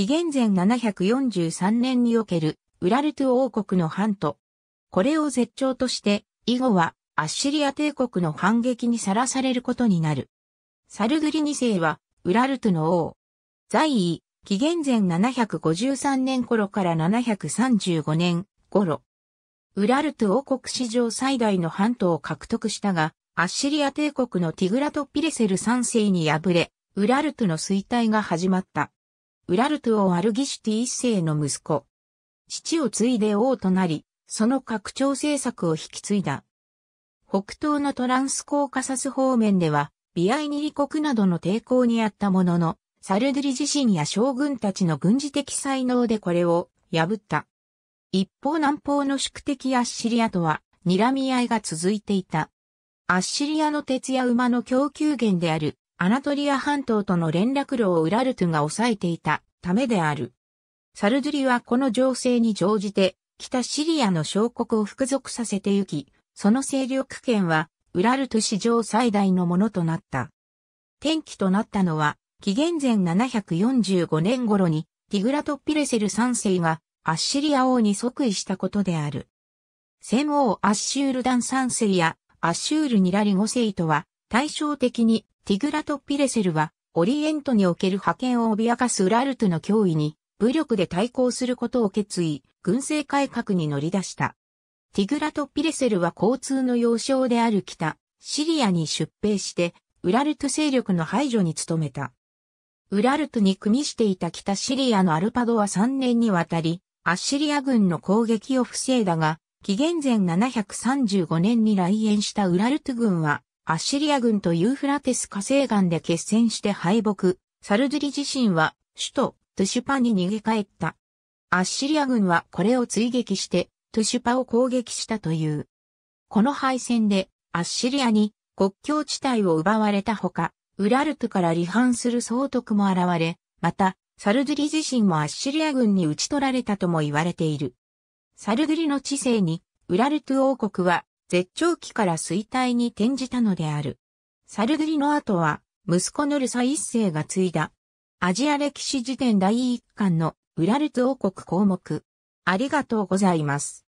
紀元前743年におけるウラルト王国の藩と、これを絶頂として以後はアッシリア帝国の反撃にさらされることになる。サルグリ2世はウラルトの王。在位、紀元前753年頃から735年頃。ウラルト王国史上最大の半島を獲得したが、アッシリア帝国のティグラト・ピレセル3世に敗れ、ウラルトの衰退が始まった。ウラルトをアルギシュティ一世の息子。父を継いで王となり、その拡張政策を引き継いだ。北東のトランスコーカサス方面では、ビアイニリ国などの抵抗にあったものの、サルドリ自身や将軍たちの軍事的才能でこれを破った。一方南方の宿敵アッシリアとは、睨み合いが続いていた。アッシリアの鉄や馬の供給源であるアナトリア半島との連絡路をウラルトゥが抑えていたためである。サルドゥリはこの情勢に乗じて、北シリアの小国を服属させてゆき、その勢力圏は、ウラルトゥ史上最大のものとなった。転機となったのは、紀元前745年頃に、ティグラト・ピレセル3世が、アッシリア王に即位したことである。戦王アッシュールダン3世や、アッシュールニラリ五世とは、対照的にティグラト・ピレセルは、オリエントにおける覇権を脅かすウラルトの脅威に、武力で対抗することを決意、軍政改革に乗り出した。ティグラト・ピレセルは交通の要衝である北、シリアに出兵して、ウラルト勢力の排除に努めた。ウラルトに組みしていた北シリアのアルパドは3年にわたり、アッシリア軍の攻撃を防いだが、紀元前735年に来園したウラルト軍は、アッシリア軍とユーフラテス火星岩で決戦して敗北、サルドゥリ自身は首都トゥシュパに逃げ帰った。アッシリア軍はこれを追撃してトゥシュパを攻撃したという。この敗戦でアッシリアに国境地帯を奪われたほか、ウラルトから離反する総督も現れ、また、サルドゥリ自身もアッシリア軍に打ち取られたとも言われている。サルドリの知性に、ウラルト王国は絶頂期から衰退に転じたのである。サルグリの後は、息子のルサ一世が継いだ。アジア歴史辞典第一巻のウラルト王国項目。ありがとうございます。